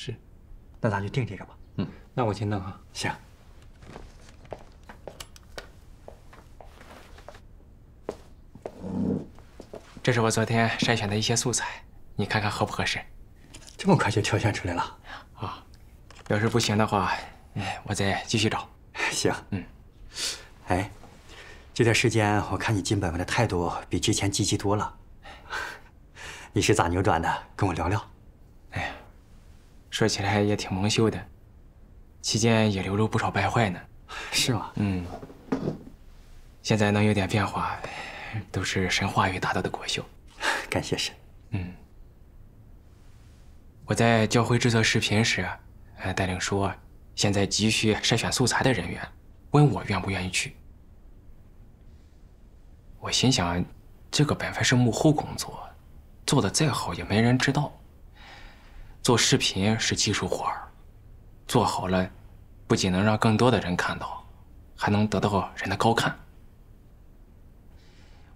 是，那咱就定这个吧。嗯，那我去弄哈。行。这是我昨天筛选的一些素材，你看看合不合适。这么快就挑选出来了？啊，要是不行的话，哎，我再继续找。行，嗯。哎，这段时间我看你进本部的态度比之前积极多了，你是咋扭转的？跟我聊聊。说起来也挺蒙羞的，期间也流露不少败坏呢。是吗？嗯。现在能有点变化，都是神话与大道的国秀。感谢神。嗯。我在教会制作视频时，带领说现在急需筛选素材的人员，问我愿不愿意去。我心想，这个本分是幕后工作，做的再好也没人知道。做视频是技术活儿，做好了，不仅能让更多的人看到，还能得到人的高看。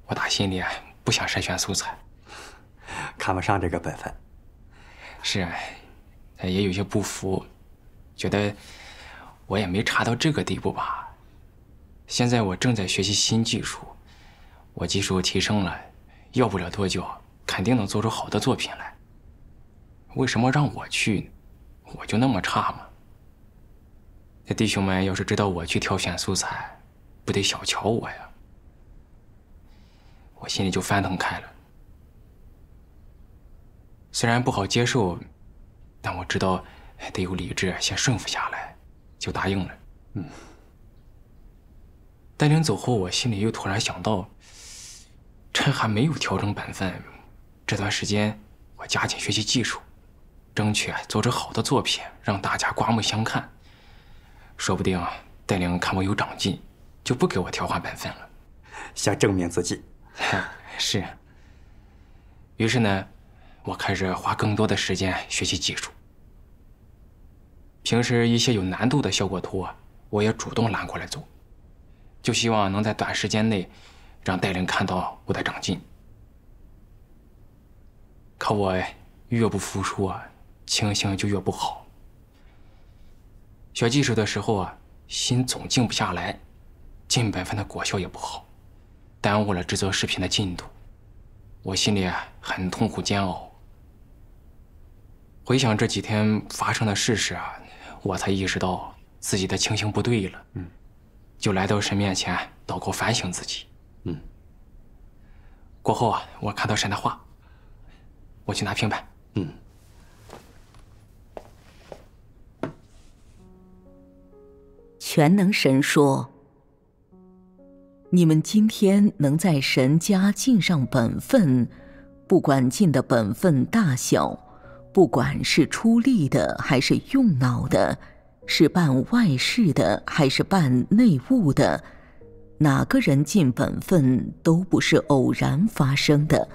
我打心里不想筛选素材，看不上这个本分。是啊，也有些不服，觉得我也没查到这个地步吧。现在我正在学习新技术，我技术提升了，要不了多久，肯定能做出好的作品来。为什么让我去？我就那么差吗？那弟兄们要是知道我去挑选素材，不得小瞧我呀？我心里就翻腾开了。虽然不好接受，但我知道得有理智，先顺服下来，就答应了。嗯。戴林走后，我心里又突然想到，趁还没有调整本分，这段时间我加紧学习技术。争取做出好的作品，让大家刮目相看。说不定带领看我有长进，就不给我调换本分了，想证明自己。是。于是呢，我开始花更多的时间学习技术。平时一些有难度的效果图啊，我也主动揽过来做，就希望能在短时间内让戴领看到我的长进。可我越不服输啊！情形就越不好。学技术的时候啊，心总静不下来，近百分的果效也不好，耽误了制作视频的进度，我心里啊很痛苦煎熬。回想这几天发生的事实啊，我才意识到自己的情形不对了。嗯，就来到神面前，祷告反省自己。嗯。过后啊，我看到神的话，我去拿平板。嗯。全能神说：“你们今天能在神家尽上本分，不管尽的本分大小，不管是出力的还是用脑的，是办外事的还是办内务的，哪个人尽本分都不是偶然发生的。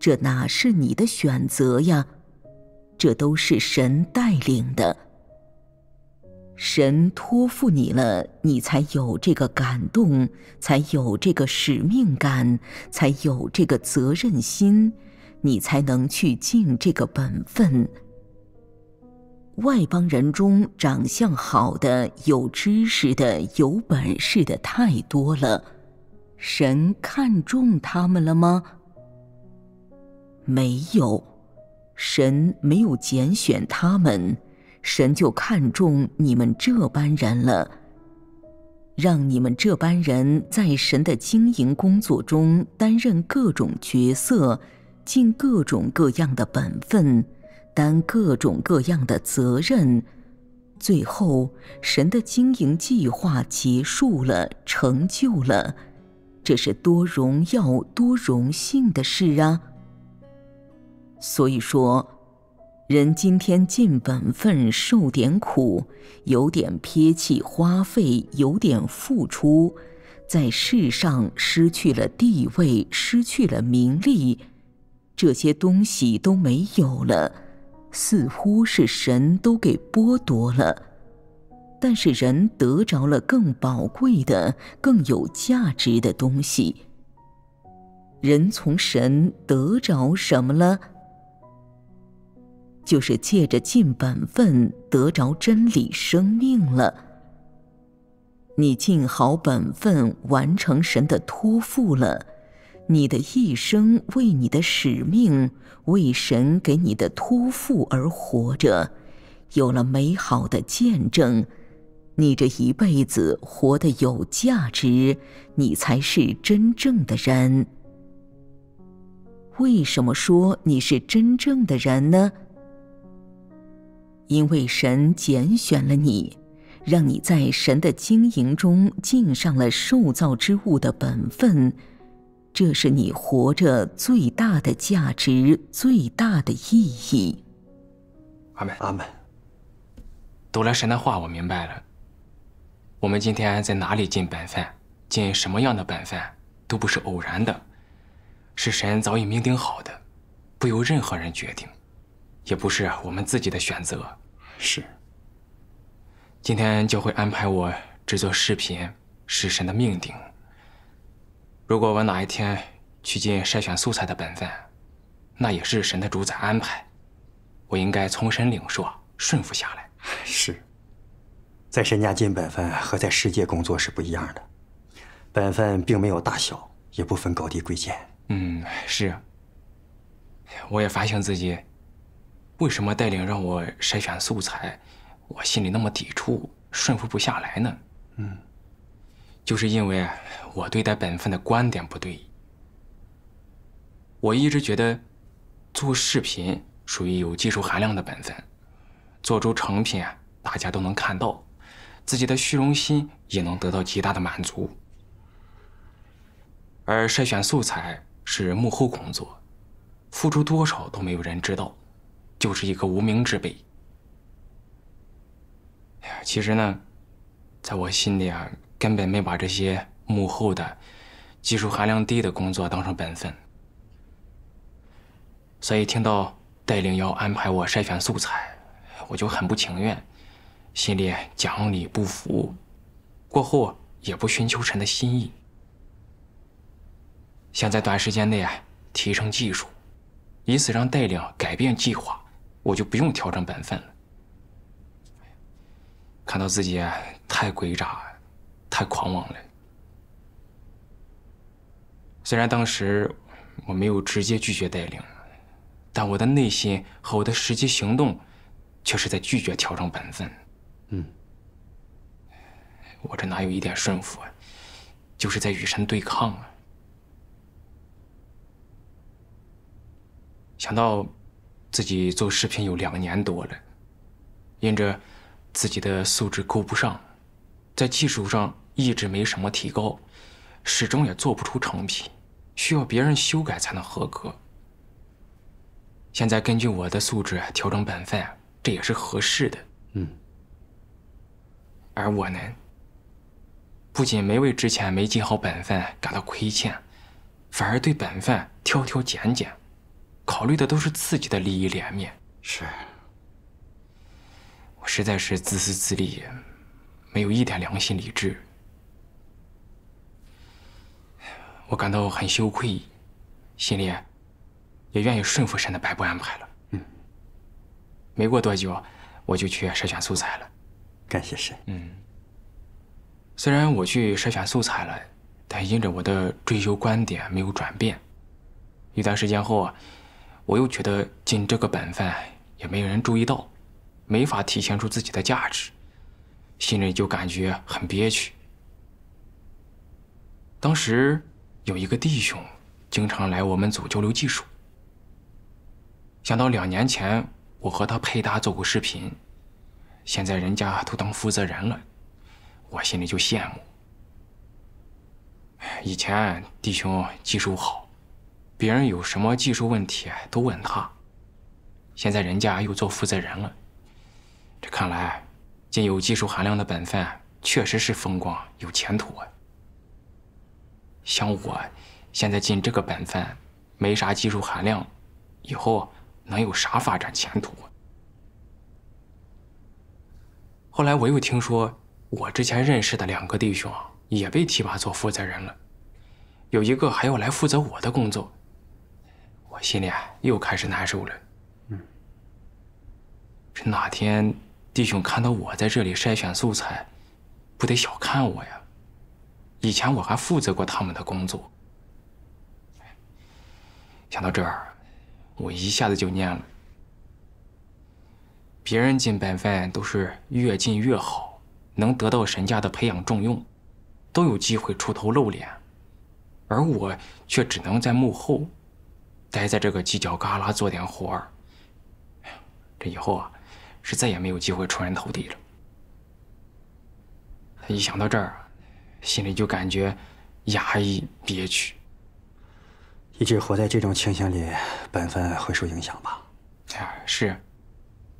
这哪是你的选择呀？这都是神带领的。”神托付你了，你才有这个感动，才有这个使命感，才有这个责任心，你才能去尽这个本分。外邦人中，长相好的、有知识的、有本事的太多了，神看中他们了吗？没有，神没有拣选他们。神就看重你们这般人了，让你们这般人在神的经营工作中担任各种角色，尽各种各样的本分，担各种各样的责任。最后，神的经营计划结束了，成就了，这是多荣耀、多荣幸的事啊！所以说。人今天尽本分，受点苦，有点撇气，花费有点付出，在世上失去了地位，失去了名利，这些东西都没有了，似乎是神都给剥夺了，但是人得着了更宝贵的、更有价值的东西。人从神得着什么了？就是借着尽本分得着真理生命了。你尽好本分，完成神的托付了，你的一生为你的使命，为神给你的托付而活着，有了美好的见证，你这一辈子活得有价值，你才是真正的人。为什么说你是真正的人呢？因为神拣选了你，让你在神的经营中尽上了受造之物的本分，这是你活着最大的价值，最大的意义。阿门，阿门。读了神的话，我明白了，我们今天在哪里尽本分，尽什么样的本分，都不是偶然的，是神早已命定好的，不由任何人决定。也不是我们自己的选择，是。今天就会安排我制作视频，是神的命定。如果我哪一天去尽筛选素材的本分，那也是神的主宰安排，我应该从神领受，顺服下来。是，在神家尽本分和在世界工作是不一样的，本分并没有大小，也不分高低贵贱。嗯，是。我也反省自己。为什么带领让我筛选素材，我心里那么抵触，顺服不下来呢？嗯，就是因为我对待本分的观点不对。我一直觉得，做视频属于有技术含量的本分，做出成品大家都能看到，自己的虚荣心也能得到极大的满足。而筛选素材是幕后工作，付出多少都没有人知道。就是一个无名之辈。其实呢，在我心里啊，根本没把这些幕后的、技术含量低的工作当成本分。所以听到带领要安排我筛选素材，我就很不情愿，心里讲理不服，过后也不寻求臣的心意，想在短时间内啊提升技术，以此让带领改变计划。我就不用调整本分了。看到自己太诡诈、太狂妄了。虽然当时我没有直接拒绝带领，但我的内心和我的实际行动，却是在拒绝调整本分。嗯。我这哪有一点顺服啊？就是在与神对抗啊！想到。自己做视频有两年多了，因着自己的素质够不上，在技术上一直没什么提高，始终也做不出成品，需要别人修改才能合格。现在根据我的素质调整本分，这也是合适的。嗯。而我呢，不仅没为之前没尽好本分感到亏欠，反而对本分挑挑拣拣。考虑的都是自己的利益脸面，是我实在是自私自利，没有一点良心理智。我感到很羞愧，心里也愿意顺服神的摆布安排了。嗯，没过多久，我就去筛选素材了。感谢神。嗯，虽然我去筛选素材了，但因着我的追求观点没有转变，一段时间后啊。我又觉得尽这个本分也没有人注意到，没法体现出自己的价值，心里就感觉很憋屈。当时有一个弟兄经常来我们组交流技术，想到两年前我和他配搭做过视频，现在人家都当负责人了，我心里就羡慕。以前弟兄技术好。别人有什么技术问题都问他，现在人家又做负责人了，这看来，进有技术含量的本分确实是风光有前途啊。像我，现在进这个本分，没啥技术含量，以后能有啥发展前途？后来我又听说，我之前认识的两个弟兄也被提拔做负责人了，有一个还要来负责我的工作。我心里又开始难受了。嗯，这哪天弟兄看到我在这里筛选素材，不得小看我呀？以前我还负责过他们的工作。想到这儿，我一下子就蔫了。别人进本分都是越进越好，能得到沈家的培养重用，都有机会出头露脸，而我却只能在幕后。待在这个犄角旮旯做点活儿，哎呀，这以后啊，是再也没有机会出人头地了。他一想到这儿，心里就感觉压抑憋屈。一直活在这种情形里，本分会受影响吧？哎呀，是，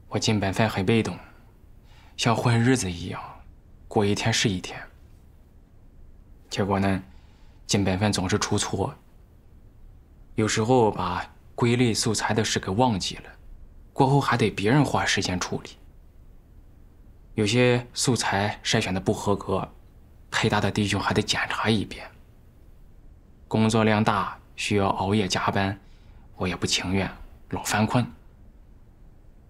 我尽本分很被动，像混日子一样，过一天是一天。结果呢，尽本分总是出错。有时候把归类素材的事给忘记了，过后还得别人花时间处理。有些素材筛选的不合格，配搭的弟兄还得检查一遍。工作量大，需要熬夜加班，我也不情愿，老犯困。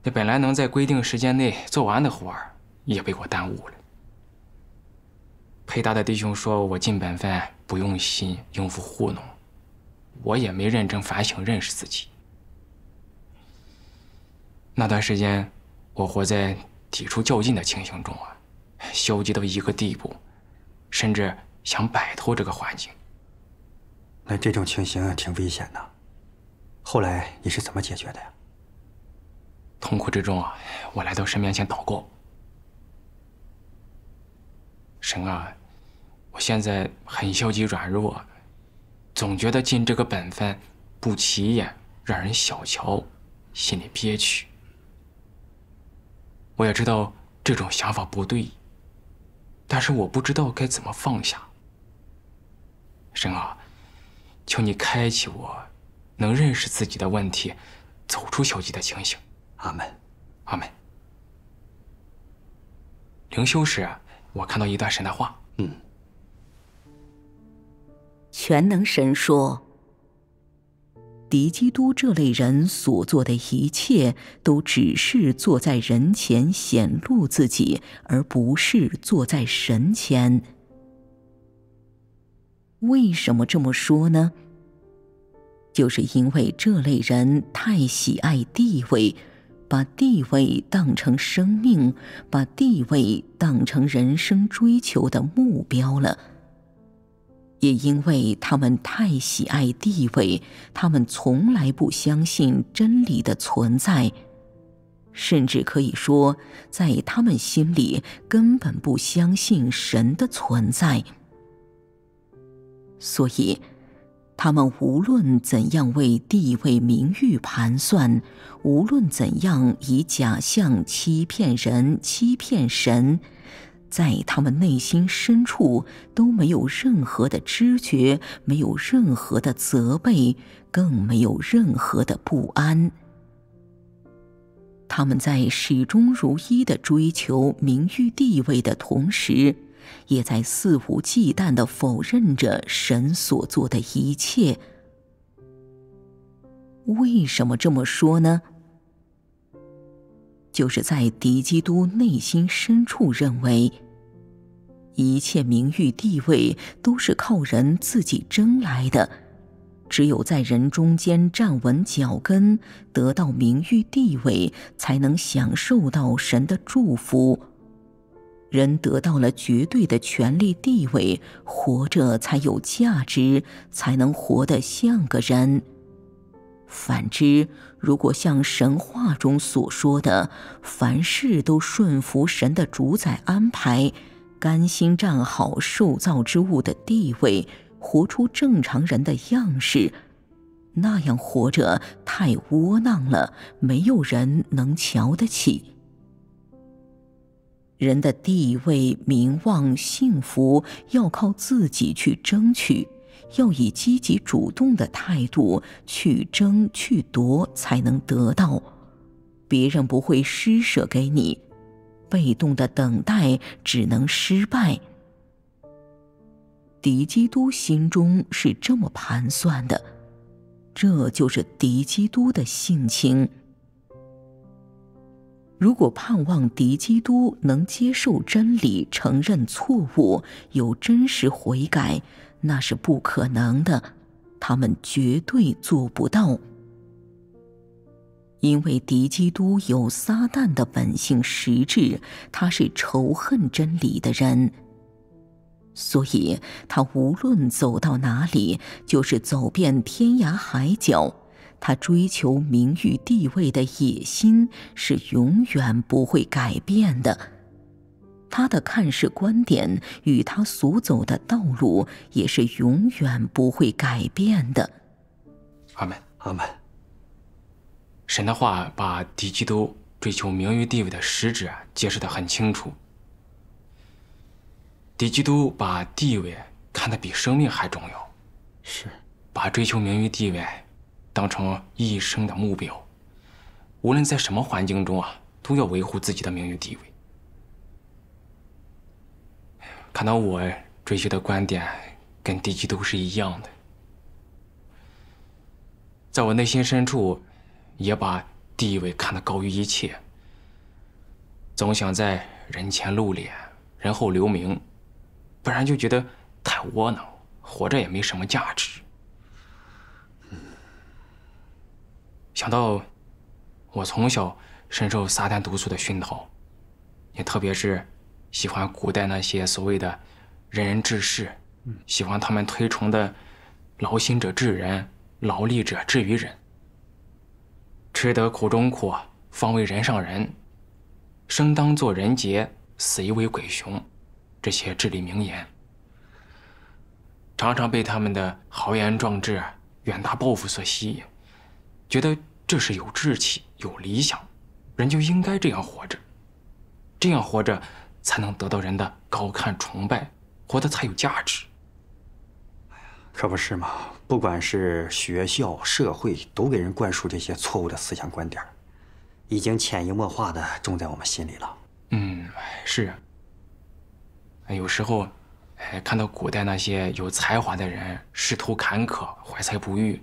这本来能在规定时间内做完的活儿，也被我耽误了。配搭的弟兄说我尽本分，不用心应付糊弄。我也没认真反省认识自己。那段时间，我活在抵触较劲的情形中啊，消极到一个地步，甚至想摆脱这个环境。那这种情形挺危险的。后来你是怎么解决的呀？痛苦之中啊，我来到神面前祷告。神啊，我现在很消极软弱。总觉得尽这个本分不起眼，让人小瞧，心里憋屈。我也知道这种想法不对，但是我不知道该怎么放下。神啊，求你开启我，能认识自己的问题，走出消极的情形。阿门，阿门。灵修时，我看到一段神的话。嗯。全能神说：“敌基督这类人所做的一切，都只是坐在人前显露自己，而不是坐在神前。为什么这么说呢？就是因为这类人太喜爱地位，把地位当成生命，把地位当成人生追求的目标了。”也因为他们太喜爱地位，他们从来不相信真理的存在，甚至可以说，在他们心里根本不相信神的存在。所以，他们无论怎样为地位、名誉盘算，无论怎样以假象欺骗人、欺骗神。在他们内心深处都没有任何的知觉，没有任何的责备，更没有任何的不安。他们在始终如一的追求名誉地位的同时，也在肆无忌惮的否认着神所做的一切。为什么这么说呢？就是在狄基督内心深处认为，一切名誉地位都是靠人自己争来的，只有在人中间站稳脚跟，得到名誉地位，才能享受到神的祝福。人得到了绝对的权力地位，活着才有价值，才能活得像个人。反之，如果像神话中所说的，凡事都顺服神的主宰安排，甘心站好受造之物的地位，活出正常人的样式，那样活着太窝囊了，没有人能瞧得起。人的地位、名望、幸福要靠自己去争取。要以积极主动的态度去争去夺，才能得到。别人不会施舍给你，被动的等待只能失败。狄基督心中是这么盘算的，这就是狄基督的性情。如果盼望狄基督能接受真理，承认错误，有真实悔改。那是不可能的，他们绝对做不到。因为敌基督有撒旦的本性实质，他是仇恨真理的人，所以他无论走到哪里，就是走遍天涯海角，他追求名誉地位的野心是永远不会改变的。他的看世观点与他所走的道路也是永远不会改变的。阿门，阿门。神的话把敌基督追求名誉地位的实质解释得很清楚。敌基督把地位看得比生命还重要，是把追求名誉地位当成一生的目标，无论在什么环境中啊，都要维护自己的名誉地位。可能我追求的观点跟地基都是一样的，在我内心深处，也把地位看得高于一切，总想在人前露脸，人后留名，不然就觉得太窝囊，活着也没什么价值。想到我从小深受撒旦毒素的熏陶，也特别是。喜欢古代那些所谓的仁人志士，喜欢他们推崇的“劳心者治人，劳力者治于人”，吃得苦中苦，方为人上人，生当作人杰，死亦为鬼雄，这些至理名言，常常被他们的豪言壮志、远大抱负所吸引，觉得这是有志气、有理想，人就应该这样活着，这样活着。才能得到人的高看崇拜，活得才有价值。可不是嘛！不管是学校、社会，都给人灌输这些错误的思想观点，已经潜移默化的种在我们心里了。嗯，是啊。有时候，哎，看到古代那些有才华的人仕途坎坷、怀才不遇，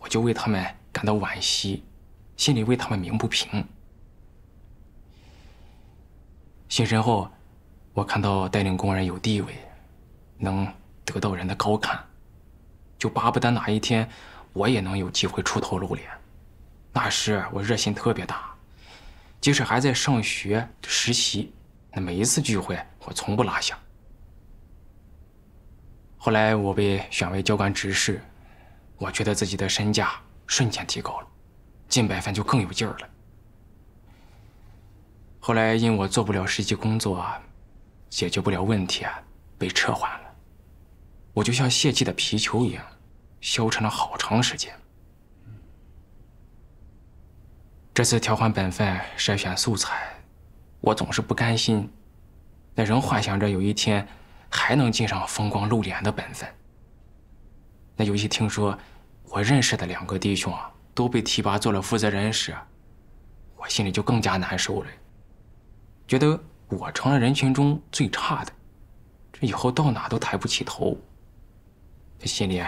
我就为他们感到惋惜，心里为他们鸣不平。现身后，我看到带领工人有地位，能得到人的高看，就巴不得哪一天我也能有机会出头露脸。那时我热心特别大，即使还在上学实习，那每一次聚会我从不落下。后来我被选为教官执事，我觉得自己的身价瞬间提高了，进百分就更有劲儿了。后来因我做不了实际工作，解决不了问题啊，被撤换了。我就像泄气的皮球一样，消沉了好长时间。这次调换本分筛选素材，我总是不甘心，但仍幻想着有一天还能尽上风光露脸的本分。那尤其听说我认识的两个弟兄啊，都被提拔做了负责人时，我心里就更加难受了。觉得我成了人群中最差的，这以后到哪都抬不起头。他心里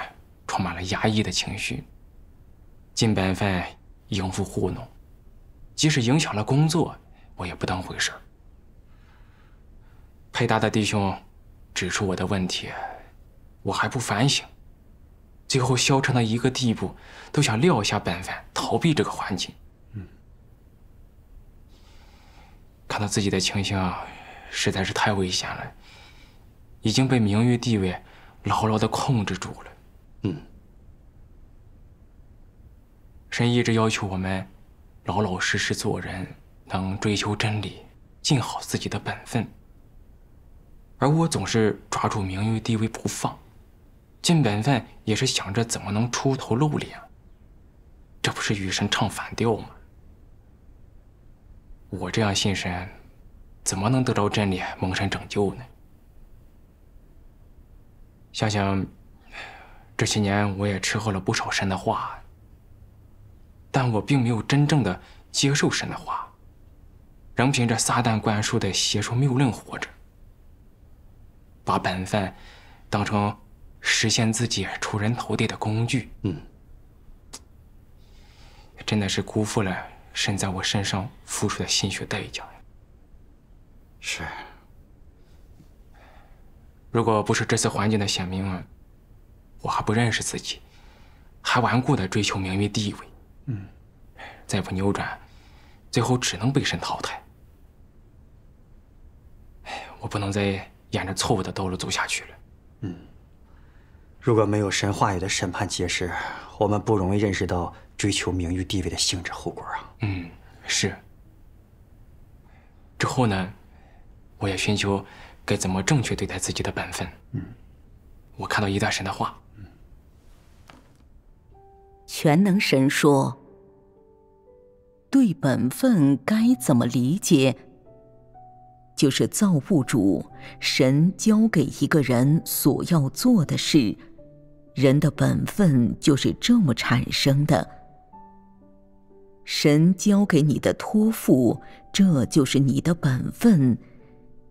充满了压抑的情绪，尽本分应付糊弄，即使影响了工作，我也不当回事儿。配搭的弟兄指出我的问题，我还不反省，最后消沉到一个地步，都想撂下本分，逃避这个环境。看到自己的情形啊，实在是太危险了，已经被名誉地位牢牢的控制住了。嗯。神一直要求我们老老实实做人，能追求真理，尽好自己的本分。而我总是抓住名誉地位不放，尽本分也是想着怎么能出头露脸，这不是与神唱反调吗？我这样信神，怎么能得着真理、蒙神拯救呢？想想这些年，我也吃喝了不少神的话，但我并没有真正的接受神的话，仍凭着撒旦灌输的邪说谬论活着，把本分当成实现自己出人头地的工具。嗯，真的是辜负了。身在我身上付出的心血代价。呀。是。如果不是这次环境的显明，我还不认识自己，还顽固的追求名誉地位。嗯。再不扭转，最后只能被神淘汰。我不能再沿着错误的道路走下去了。嗯。如果没有神话语的审判揭示，我们不容易认识到。追求名誉地位的性质后果啊！嗯，是。之后呢，我要寻求该怎么正确对待自己的本分。嗯，我看到一段神的话。全能神说：“对本分该怎么理解？就是造物主神交给一个人所要做的事，人的本分就是这么产生的。”神交给你的托付，这就是你的本分。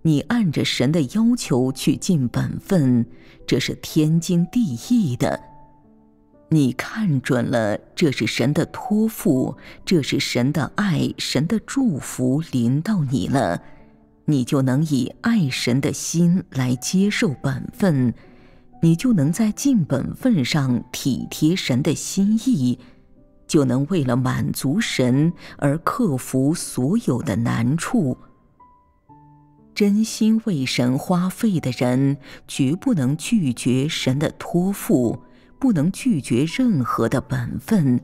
你按着神的要求去尽本分，这是天经地义的。你看准了，这是神的托付，这是神的爱，神的祝福临到你了，你就能以爱神的心来接受本分，你就能在尽本分上体贴神的心意。就能为了满足神而克服所有的难处。真心为神花费的人，绝不能拒绝神的托付，不能拒绝任何的本分。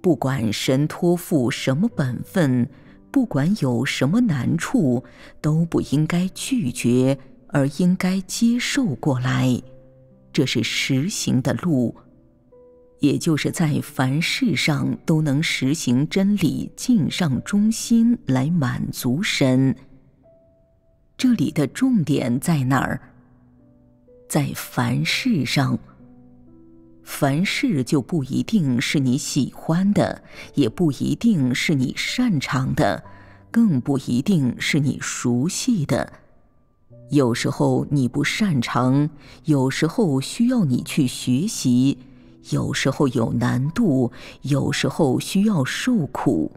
不管神托付什么本分，不管有什么难处，都不应该拒绝，而应该接受过来。这是实行的路。也就是在凡事上都能实行真理，敬上忠心来满足神。这里的重点在哪儿？在凡事上。凡事就不一定是你喜欢的，也不一定是你擅长的，更不一定是你熟悉的。有时候你不擅长，有时候需要你去学习。有时候有难度，有时候需要受苦，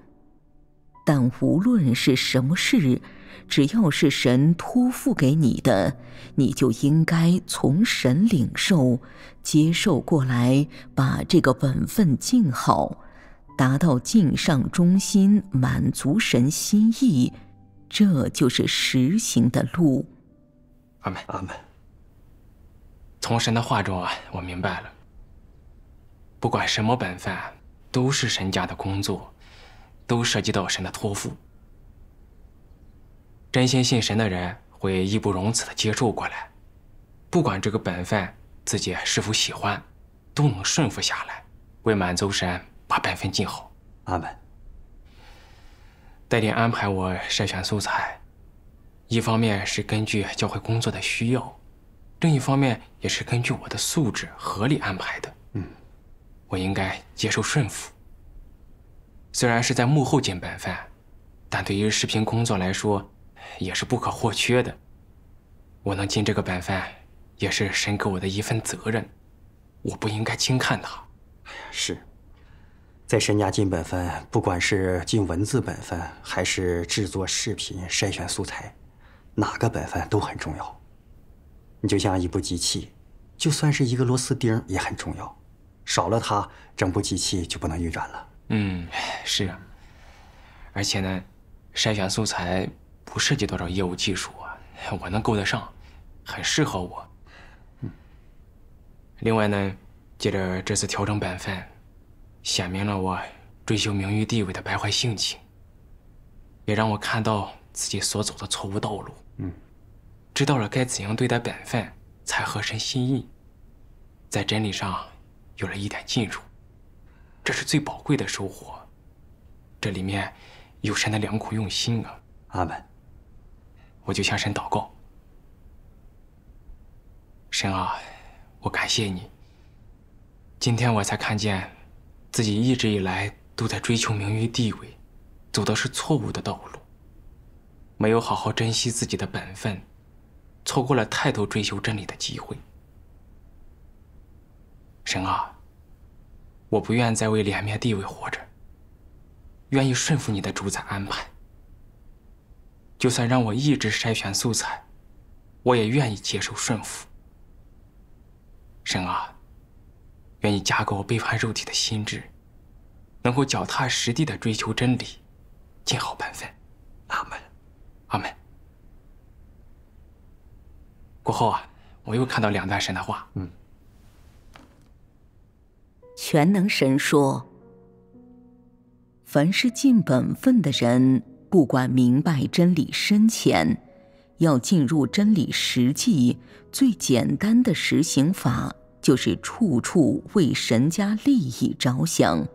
但无论是什么事，只要是神托付给你的，你就应该从神领受、接受过来，把这个本分尽好，达到敬上忠心，满足神心意，这就是实行的路。阿门，阿门。从神的话中啊，我明白了。不管什么本分，都是神家的工作，都涉及到神的托付。真心信神的人会义不容辞的接受过来，不管这个本分自己是否喜欢，都能顺服下来，为满足神把本分尽好。阿门。代理安排我筛选素材，一方面是根据教会工作的需要，另一方面也是根据我的素质合理安排的。嗯。我应该接受顺服，虽然是在幕后尽本分，但对于视频工作来说，也是不可或缺的。我能尽这个本分，也是神给我的一份责任。我不应该轻看他。哎呀，是，在神家进本分，不管是进文字本分，还是制作视频、筛选素材，哪个本分都很重要。你就像一部机器，就算是一个螺丝钉也很重要。少了它，整部机器就不能运转了。嗯，是啊。而且呢，筛选素材不涉及多少业务技术啊，我能够得上，很适合我。嗯。另外呢，借着这次调整本分，显明了我追求名誉地位的败坏性情，也让我看到自己所走的错误道路。嗯。知道了该怎样对待本分，才合神心意，在真理上。有了一点进入，这是最宝贵的收获。这里面有神的良苦用心啊，阿门。我就向神祷告。神啊，我感谢你。今天我才看见，自己一直以来都在追求名誉地位，走的是错误的道路，没有好好珍惜自己的本分，错过了太多追求真理的机会。神啊，我不愿再为脸面地位活着，愿意顺服你的主宰安排。就算让我一直筛选素材，我也愿意接受顺服。神啊，愿意加给我背叛肉体的心智，能够脚踏实地的追求真理，尽好本分。阿门，阿门。过后啊，我又看到两段神的话。嗯。全能神说：“凡是尽本分的人，不管明白真理深浅，要进入真理实际，最简单的实行法就是处处为神家利益着想，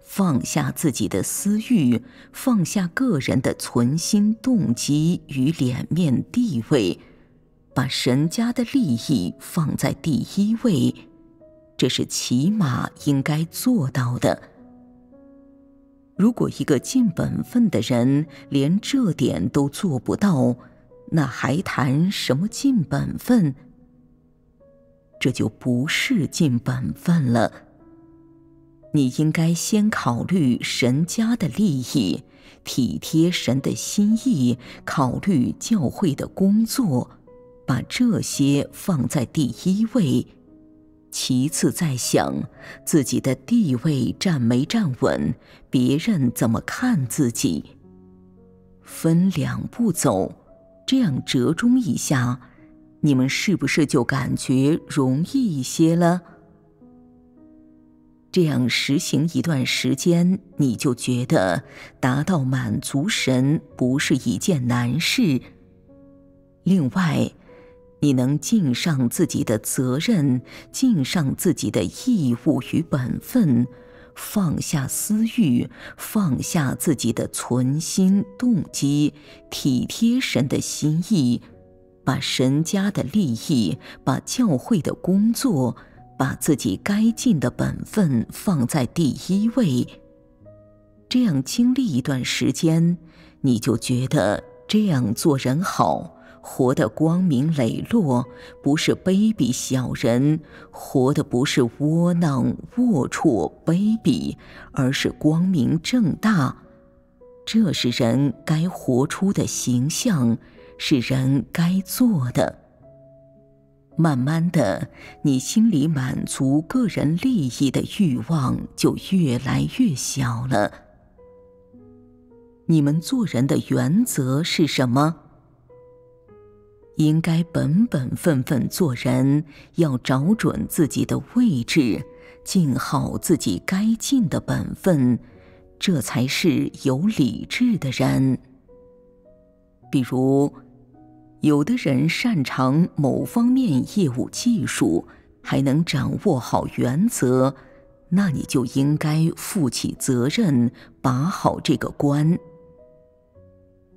放下自己的私欲，放下个人的存心动机与脸面地位，把神家的利益放在第一位。”这是起码应该做到的。如果一个尽本分的人连这点都做不到，那还谈什么尽本分？这就不是尽本分了。你应该先考虑神家的利益，体贴神的心意，考虑教会的工作，把这些放在第一位。其次，在想自己的地位站没站稳，别人怎么看自己。分两步走，这样折中一下，你们是不是就感觉容易一些了？这样实行一段时间，你就觉得达到满足神不是一件难事。另外，你能尽上自己的责任，尽上自己的义务与本分，放下私欲，放下自己的存心动机，体贴神的心意，把神家的利益、把教会的工作、把自己该尽的本分放在第一位。这样经历一段时间，你就觉得这样做人好。活得光明磊落，不是卑鄙小人；活的不是窝囊、龌龊、卑鄙，而是光明正大。这是人该活出的形象，是人该做的。慢慢的，你心里满足个人利益的欲望就越来越小了。你们做人的原则是什么？应该本本分分做人，要找准自己的位置，尽好自己该尽的本分，这才是有理智的人。比如，有的人擅长某方面业务技术，还能掌握好原则，那你就应该负起责任，把好这个关。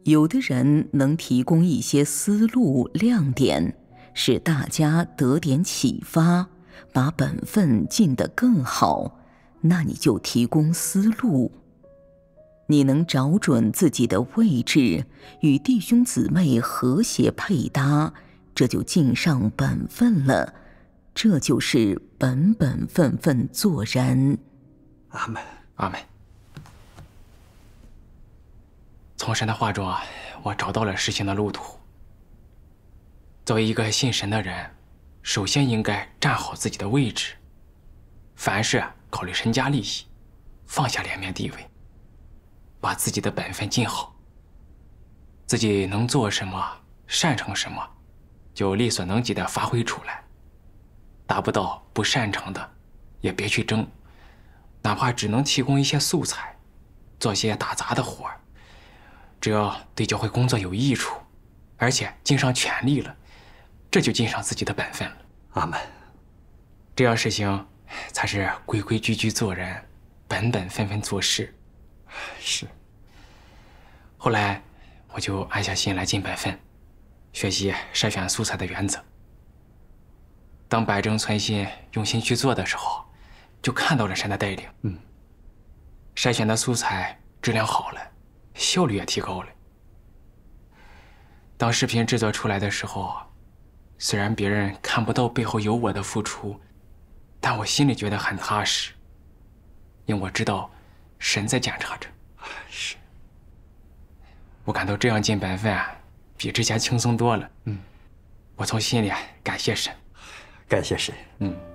有的人能提供一些思路亮点，使大家得点启发，把本分尽得更好，那你就提供思路。你能找准自己的位置，与弟兄姊妹和谐配搭，这就尽上本分了。这就是本本分分做人。阿门。阿门。从神的话中啊，我找到了实行的路途。作为一个信神的人，首先应该站好自己的位置，凡事考虑身家利益，放下脸面地位，把自己的本分尽好。自己能做什么，擅长什么，就力所能及的发挥出来。达不到不擅长的，也别去争，哪怕只能提供一些素材，做些打杂的活儿。只要对教会工作有益处，而且尽上全力了，这就尽上自己的本分了。阿门。这样事情才是规规矩矩做人，本本分分做事。是。后来，我就安下心来尽本分，学习筛选素材的原则。当百争存心、用心去做的时候，就看到了神的带领。嗯。筛选的素材质量好了。效率也提高了。当视频制作出来的时候，虽然别人看不到背后有我的付出，但我心里觉得很踏实，因为我知道神在检查着。是，我感到这样尽本分啊，比之前轻松多了。嗯，我从心里感谢神，感谢神。嗯。